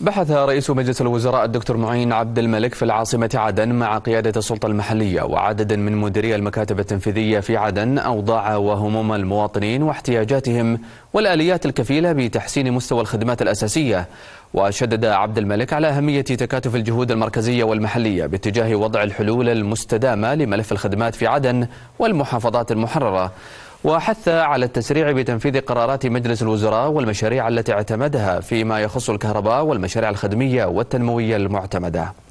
بحث رئيس مجلس الوزراء الدكتور معين عبد الملك في العاصمة عدن مع قيادة السلطة المحلية وعدد من مديري المكاتب التنفيذية في عدن أوضاع وهموم المواطنين واحتياجاتهم والآليات الكفيلة بتحسين مستوى الخدمات الأساسية وشدد عبد الملك على أهمية تكاتف الجهود المركزية والمحلية باتجاه وضع الحلول المستدامة لملف الخدمات في عدن والمحافظات المحررة وحث على التسريع بتنفيذ قرارات مجلس الوزراء والمشاريع التي اعتمدها فيما يخص الكهرباء والمشاريع الخدمية والتنموية المعتمدة